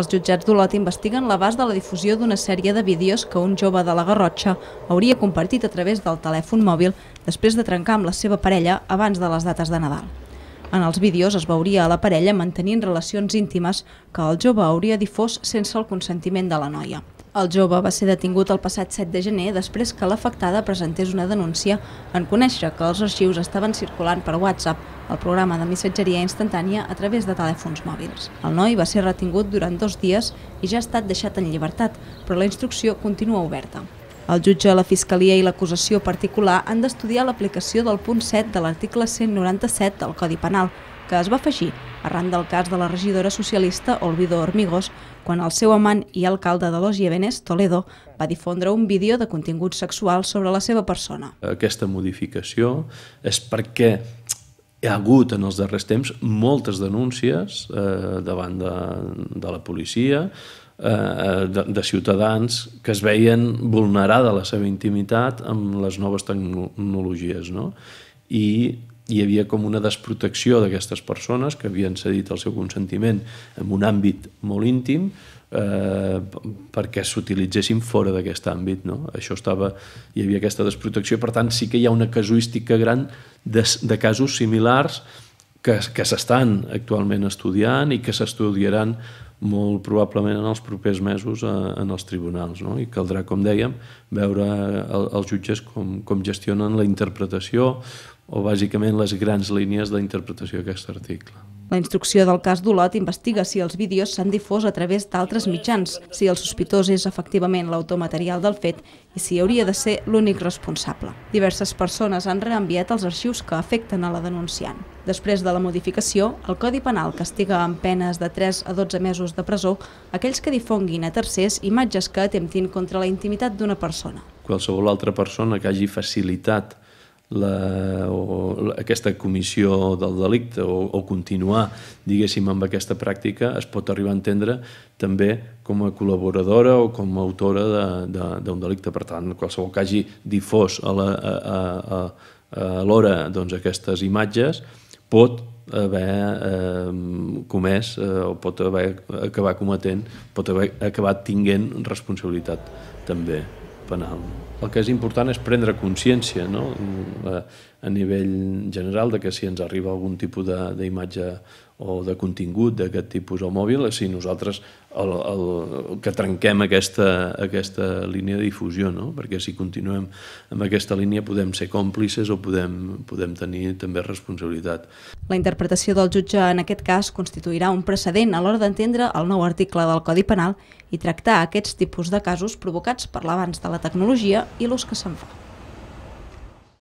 Els jutjats d'Olot investiguen l'abast de la difusió d'una sèrie de vídeos que un jove de la Garrotxa hauria compartit a través del telèfon mòbil després de trencar amb la seva parella abans de les dates de Nadal. En els vídeos es veuria a la parella mantenint relacions íntimes que el jove hauria difós sense el consentiment de la noia. El jove va ser detingut el passat 7 de gener després que l'afectada presentés una denúncia en conèixer que els arxius estaven circulant per WhatsApp, el programa de missatgeria instantània a través de telèfons mòbils. El noi va ser retingut durant dos dies i ja ha estat deixat en llibertat, però la instrucció continua oberta. El jutge, la Fiscalia i l'acusació particular han d'estudiar l'aplicació del punt 7 de l'article 197 del Codi Penal, que es va afegir arran del cas de la regidora socialista Olvido Hormigos, quan el seu amant i alcalde de Los Llevenes, Toledo, va difondre un vídeo de contingut sexual sobre la seva persona. Aquesta modificació és perquè hi ha hagut en els darrers temps moltes denúncies eh, davant de, de la policia eh, de, de ciutadans que es veien vulnerada la seva intimitat amb les noves tecnologies no? i hi havia com una desprotecció d'aquestes persones que havien cedit el seu consentiment en un àmbit molt íntim eh, perquè s'utilitzessin fora d'aquest àmbit. No? Això estava, hi havia aquesta desprotecció, per tant sí que hi ha una casuística gran de, de casos similars que, que s'estan actualment estudiant i que s'estudiaran molt probablement en els propers mesos a, en els tribunals. No? I caldrà, com dèiem, veure eh, el, els jutges com, com gestionen la interpretació o bàsicament les grans línies de interpretació d'aquest article. La instrucció del cas d'Olot investiga si els vídeos s'han difós a través d'altres mitjans, si el sospitós és efectivament l'autor material del fet i si hauria de ser l'únic responsable. Diverses persones han reenviat els arxius que afecten a la denunciant. Després de la modificació, el Codi Penal castiga amb penes de 3 a 12 mesos de presó aquells que difonguin a tercers imatges que atemptin contra la intimitat d'una persona. Qualsevol altra persona que hagi facilitat la, o, la, aquesta comissió del delicte o, o continuar, diguéssim, amb aquesta pràctica es pot arribar a entendre també com a col·laboradora o com a autora d'un de, de, delicte. Per tant, qualsevol que hagi difós a l'hora doncs, aquestes imatges pot haver eh, comès eh, o pot haver acabar cometent, pot haver acabat tinguent responsabilitat també penal. El que és important és prendre consciència no? Eh, a nivell general de que si ens arriba algun tipus d'imatge o de contingut d'aquest tipus al mòbil si nosaltres el, el, el que trenquem aquesta, aquesta línia de difusió, no? perquè si continuem amb aquesta línia podem ser còmplices o podem, podem tenir també responsabilitat. La interpretació del jutge en aquest cas constituirà un precedent a l'hora d'entendre el nou article del Codi Penal i tractar aquests tipus de casos provocats per l'abans de la tecnologia i l'ús que se'n fa.